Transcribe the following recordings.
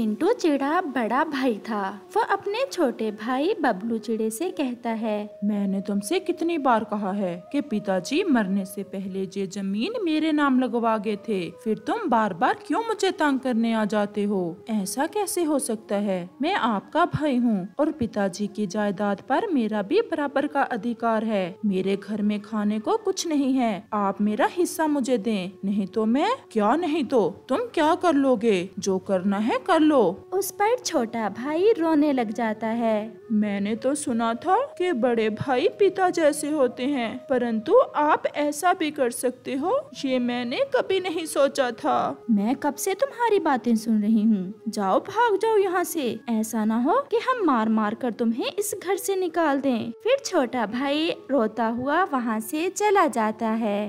मिंटू चिड़ा बड़ा भाई था वह अपने छोटे भाई बबलू चिड़े से कहता है मैंने तुमसे कितनी बार कहा है कि पिताजी मरने से पहले ये जमीन मेरे नाम लगवा गए थे फिर तुम बार बार क्यों मुझे तंग करने आ जाते हो ऐसा कैसे हो सकता है मैं आपका भाई हूँ और पिताजी की जायदाद पर मेरा भी बराबर का अधिकार है मेरे घर में खाने को कुछ नहीं है आप मेरा हिस्सा मुझे दें नहीं तो मैं क्या नहीं तो तुम क्या कर लोगे जो करना है कर लो लो उस पर छोटा भाई रोने लग जाता है मैंने तो सुना था कि बड़े भाई पिता जैसे होते हैं परंतु आप ऐसा भी कर सकते हो ये मैंने कभी नहीं सोचा था मैं कब से तुम्हारी बातें सुन रही हूँ जाओ भाग जाओ यहाँ से ऐसा ना हो कि हम मार मार कर तुम्हें इस घर से निकाल दें फिर छोटा भाई रोता हुआ वहाँ से चला जाता है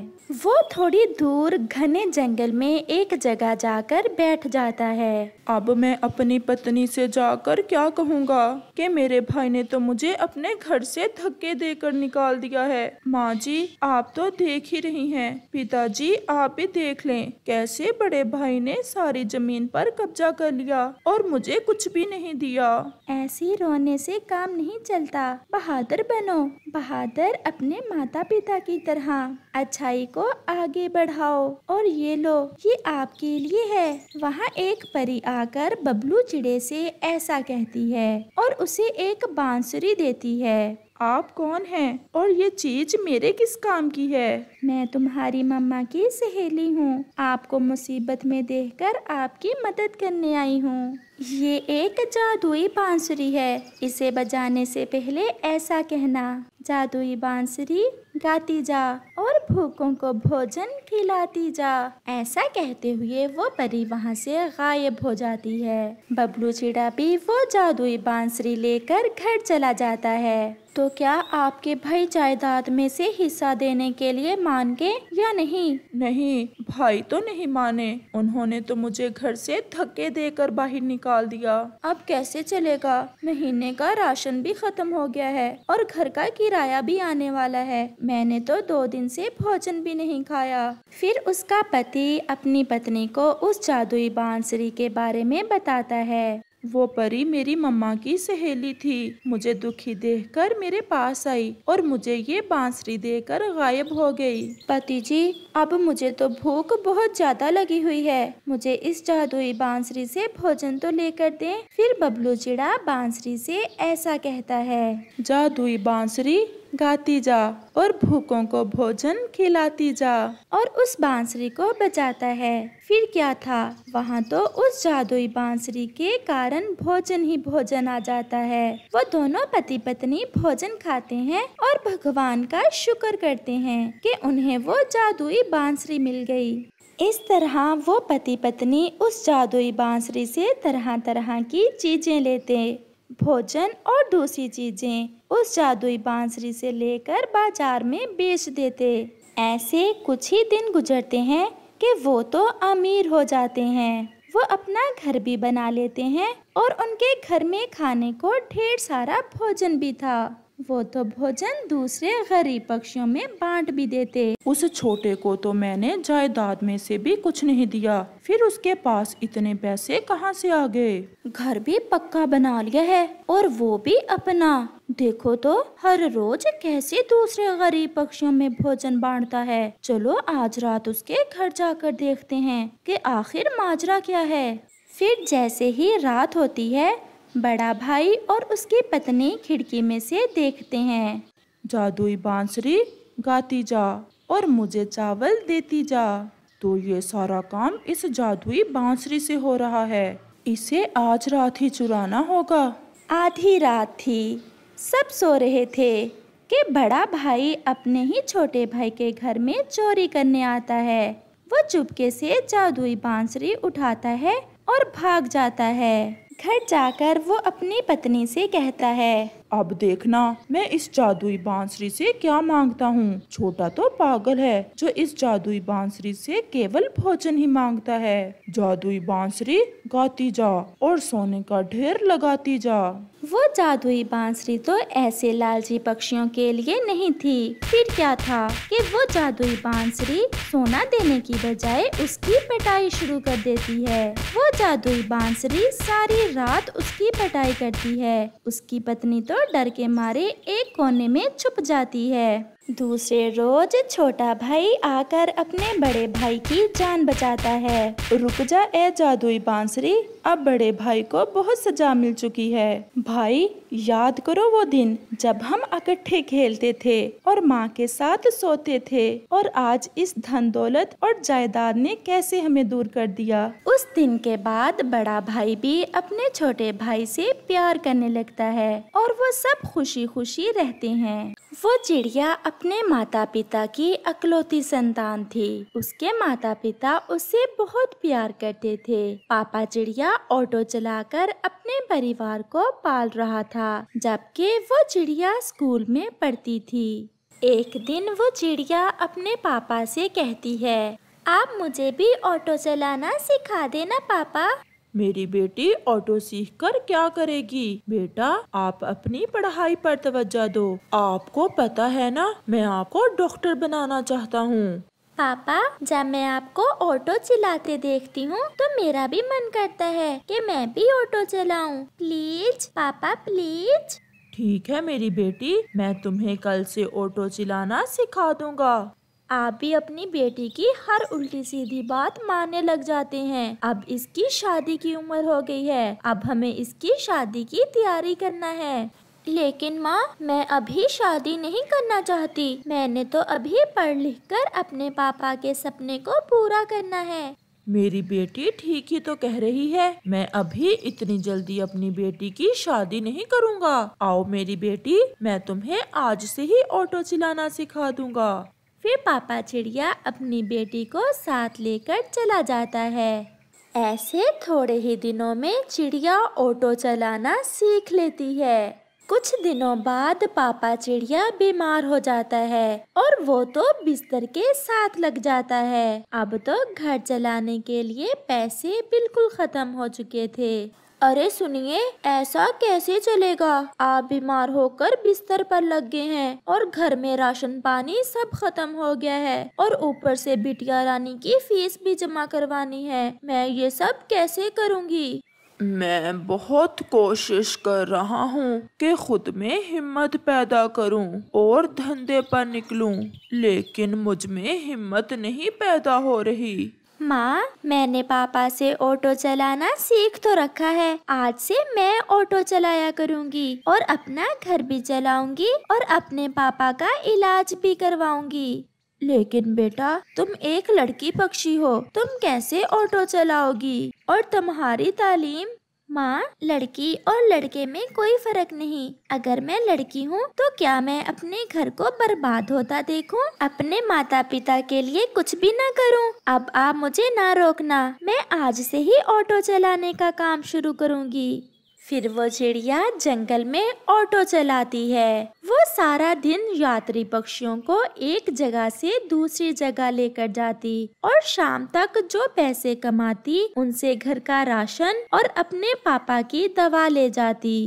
वो थोड़ी दूर घने जंगल में एक जगह जाकर बैठ जाता है अब मैं मैं अपनी पत्नी से जाकर क्या कहूँगा कि मेरे भाई ने तो मुझे अपने घर से धक्के देकर निकाल दिया है माँ जी आप तो देख ही रही हैं पिताजी आप ही देख लें कैसे बड़े भाई ने सारी जमीन पर कब्जा कर लिया और मुझे कुछ भी नहीं दिया ऐसी रोने से काम नहीं चलता बहादुर बनो बहादुर अपने माता पिता की तरह अच्छाई को आगे बढ़ाओ और ये लो ये आपके लिए है वहाँ एक परी आकर बबलू चिड़े से ऐसा कहती है और उसे एक बांसुरी देती है आप कौन हैं और ये चीज मेरे किस काम की है मैं तुम्हारी मम्मा की सहेली हूँ आपको मुसीबत में देखकर आपकी मदद करने आई हूँ ये एक जादुई बांसुरी है इसे बजाने से पहले ऐसा कहना जादुई बांसुरी गाती जा और भूखों को भोजन खिलाती जा ऐसा कहते हुए वो परी वहाँ से गायब हो जाती है बबलू चिड़ा भी वो जादुई बांसुरी लेकर घर चला जाता है तो क्या आपके भाई जायदाद में से हिस्सा देने के लिए मान गए या नहीं नहीं भाई तो नहीं माने उन्होंने तो मुझे घर से धक्के देकर बाहर निकाल निकाल दिया अब कैसे चलेगा महीने का राशन भी खत्म हो गया है और घर का किराया भी आने वाला है मैंने तो दो दिन से भोजन भी नहीं खाया फिर उसका पति अपनी पत्नी को उस जादुई बांसुरी के बारे में बताता है वो परी मेरी मम्मा की सहेली थी मुझे दुखी देखकर मेरे पास आई और मुझे ये बांसुरी देकर गायब हो गई। पति जी अब मुझे तो भूख बहुत ज्यादा लगी हुई है मुझे इस जादुई बांसुरी से भोजन तो लेकर दें। फिर बबलू चिड़ा बांसुरी से ऐसा कहता है जादुई बांसुरी गाती जा और भूखों को भोजन खिलाती जा और उस बांसुरी को बचाता है फिर क्या था वहाँ तो उस जादुई बांसुरी के कारण भोजन ही भोजन आ जाता है वो दोनों पति पत्नी भोजन खाते हैं और भगवान का शुक्र करते हैं कि उन्हें वो जादुई बांसुरी मिल गई इस तरह वो पति पत्नी उस जादुई बांसुरी से तरह तरह की चीज़ें लेते भोजन और दूसरी चीज़ें उस जादुई बांसुरी से लेकर बाजार में बेच देते ऐसे कुछ ही दिन गुजरते हैं कि वो तो अमीर हो जाते हैं वो अपना घर भी बना लेते हैं और उनके घर में खाने को ढेर सारा भोजन भी था वो तो भोजन दूसरे गरीब पक्षियों में बांट भी देते उस छोटे को तो मैंने जायदाद में से भी कुछ नहीं दिया फिर उसके पास इतने पैसे कहाँ से आ गए घर भी पक्का बना लिया है और वो भी अपना देखो तो हर रोज कैसे दूसरे गरीब पक्षियों में भोजन बांटता है चलो आज रात उसके घर जाकर देखते हैं कि आखिर माजरा क्या है फिर जैसे ही रात होती है बड़ा भाई और उसकी पत्नी खिड़की में से देखते हैं जादुई बांसुरी गाती जा और मुझे चावल देती जा तो ये सारा काम इस जादुई बांसुरी से हो रहा है इसे आज रात ही चुराना होगा आधी रात थी सब सो रहे थे कि बड़ा भाई अपने ही छोटे भाई के घर में चोरी करने आता है वो चुपके से जादुई बांसुरी उठाता है और भाग जाता है घर जाकर वो अपनी पत्नी से कहता है अब देखना मैं इस जादुई बांसुरी से क्या मांगता हूँ छोटा तो पागल है जो इस जादुई बांसुरी से केवल भोजन ही मांगता है जादुई बांसुरी गाती जा और सोने का ढेर लगाती जा वो जादुई बांसुरी तो ऐसे लालची पक्षियों के लिए नहीं थी फिर क्या था कि वो जादुई बांसुरी सोना देने की बजाय उसकी पिटाई शुरू कर देती है वो जादुई बांसुरी सारी रात उसकी पिटाई करती है उसकी पत्नी तो डर के मारे एक कोने में छुप जाती है दूसरे रोज छोटा भाई आकर अपने बड़े भाई की जान बचाता है रुक जा ए जादुई बांसुरी अब बड़े भाई को बहुत सजा मिल चुकी है भाई याद करो वो दिन जब हम इकट्ठे खेलते थे और माँ के साथ सोते थे और आज इस धन दौलत और जायदाद ने कैसे हमें दूर कर दिया उस दिन के बाद बड़ा भाई भी अपने छोटे भाई से प्यार करने लगता है और वो सब खुशी खुशी रहते हैं वो चिड़िया अपने माता पिता की अकलौती संतान थी उसके माता पिता उससे बहुत प्यार करते थे पापा चिड़िया ऑटो चलाकर अपने परिवार को पाल रहा था जबकि वो चिड़िया स्कूल में पढ़ती थी एक दिन वो चिड़िया अपने पापा से कहती है आप मुझे भी ऑटो चलाना सिखा देना पापा मेरी बेटी ऑटो सीख कर क्या करेगी बेटा आप अपनी पढ़ाई पर तवज्जो दो आपको पता है ना मैं आपको डॉक्टर बनाना चाहता हूँ पापा जब मैं आपको ऑटो चलाते देखती हूँ तो मेरा भी मन करता है कि मैं भी ऑटो चलाऊं। प्लीज पापा प्लीज ठीक है मेरी बेटी मैं तुम्हें कल से ऑटो चलाना सिखा दूंगा आप भी अपनी बेटी की हर उल्टी सीधी बात मानने लग जाते हैं अब इसकी शादी की उम्र हो गई है अब हमें इसकी शादी की तैयारी करना है लेकिन माँ मैं अभी शादी नहीं करना चाहती मैंने तो अभी पढ़ लिख कर अपने पापा के सपने को पूरा करना है मेरी बेटी ठीक ही तो कह रही है मैं अभी इतनी जल्दी अपनी बेटी की शादी नहीं करूँगा आओ मेरी बेटी मैं तुम्हें आज से ही ऑटो चलाना सिखा दूंगा फिर पापा चिड़िया अपनी बेटी को साथ लेकर चला जाता है ऐसे थोड़े ही दिनों में चिड़िया ऑटो चलाना सीख लेती है कुछ दिनों बाद पापा चिड़िया बीमार हो जाता है और वो तो बिस्तर के साथ लग जाता है अब तो घर चलाने के लिए पैसे बिल्कुल खत्म हो चुके थे अरे सुनिए ऐसा कैसे चलेगा आप बीमार होकर बिस्तर पर लग गए हैं और घर में राशन पानी सब खत्म हो गया है और ऊपर से बिटिया रानी की फीस भी जमा करवानी है मैं ये सब कैसे करूँगी मैं बहुत कोशिश कर रहा हूँ कि खुद में हिम्मत पैदा करूँ और धंधे पर निकलूँ लेकिन मुझ में हिम्मत नहीं पैदा हो रही माँ मैंने पापा से ऑटो चलाना सीख तो रखा है आज से मैं ऑटो चलाया करूँगी और अपना घर भी चलाऊंगी और अपने पापा का इलाज भी करवाऊंगी लेकिन बेटा तुम एक लड़की पक्षी हो तुम कैसे ऑटो चलाओगी और तुम्हारी तालीम माँ लड़की और लड़के में कोई फर्क नहीं अगर मैं लड़की हूँ तो क्या मैं अपने घर को बर्बाद होता देखूँ अपने माता पिता के लिए कुछ भी ना करूँ अब आप मुझे ना रोकना मैं आज से ही ऑटो चलाने का काम शुरू करूँगी फिर वो चिड़िया जंगल में ऑटो चलाती है वो सारा दिन यात्री पक्षियों को एक जगह से दूसरी जगह लेकर जाती और शाम तक जो पैसे कमाती उनसे घर का राशन और अपने पापा की दवा ले जाती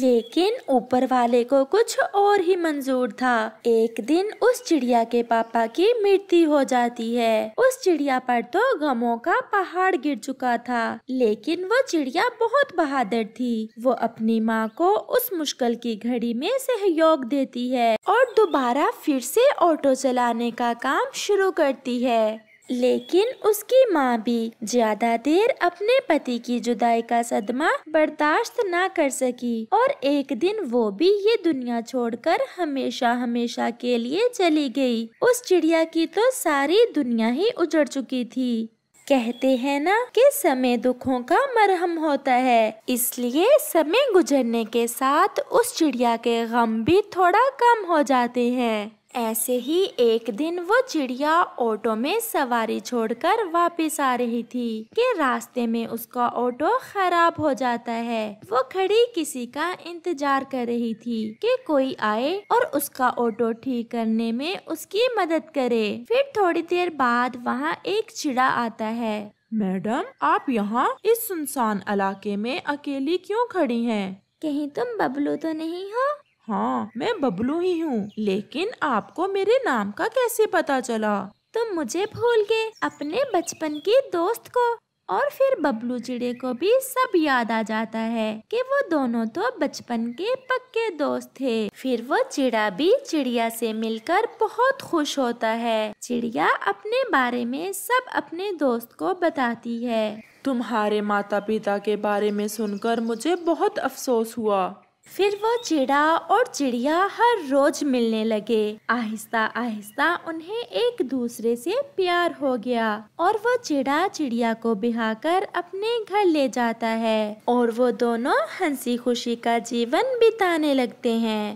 लेकिन ऊपर वाले को कुछ और ही मंजूर था एक दिन उस चिड़िया के पापा की मृत्यु हो जाती है उस चिड़िया पर तो गमों का पहाड़ गिर चुका था लेकिन वो चिड़िया बहुत बहादुर थी वो अपनी माँ को उस मुश्किल की घड़ी में सहयोग देती है और दोबारा फिर से ऑटो चलाने का काम शुरू करती है लेकिन उसकी माँ भी ज्यादा देर अपने पति की जुदाई का सदमा बर्दाश्त ना कर सकी और एक दिन वो भी ये दुनिया छोड़कर हमेशा हमेशा के लिए चली गई उस चिड़िया की तो सारी दुनिया ही उजड़ चुकी थी कहते हैं ना कि समय दुखों का मरहम होता है इसलिए समय गुजरने के साथ उस चिड़िया के गम भी थोड़ा कम हो जाते हैं ऐसे ही एक दिन वो चिड़िया ऑटो में सवारी छोड़कर वापस आ रही थी कि रास्ते में उसका ऑटो खराब हो जाता है वो खड़ी किसी का इंतजार कर रही थी कि कोई आए और उसका ऑटो ठीक करने में उसकी मदद करे फिर थोड़ी देर बाद वहाँ एक चिड़ा आता है मैडम आप यहाँ इस सुनसान इलाके में अकेली क्यों खड़ी हैं? कहीं तुम बबलू तो नहीं हो हाँ मैं बबलू ही हूँ लेकिन आपको मेरे नाम का कैसे पता चला तुम मुझे भूल गए अपने बचपन के दोस्त को और फिर बबलू चिड़े को भी सब याद आ जाता है कि वो दोनों तो बचपन के पक्के दोस्त थे फिर वो चिड़ा भी चिड़िया से मिलकर बहुत खुश होता है चिड़िया अपने बारे में सब अपने दोस्त को बताती है तुम्हारे माता पिता के बारे में सुनकर मुझे बहुत अफसोस हुआ फिर वो चिड़ा और चिड़िया हर रोज मिलने लगे आहिस्ता आहिस्ता उन्हें एक दूसरे से प्यार हो गया और वो चिड़ा चिड़िया को बिहा कर अपने घर ले जाता है और वो दोनों हंसी खुशी का जीवन बिताने लगते हैं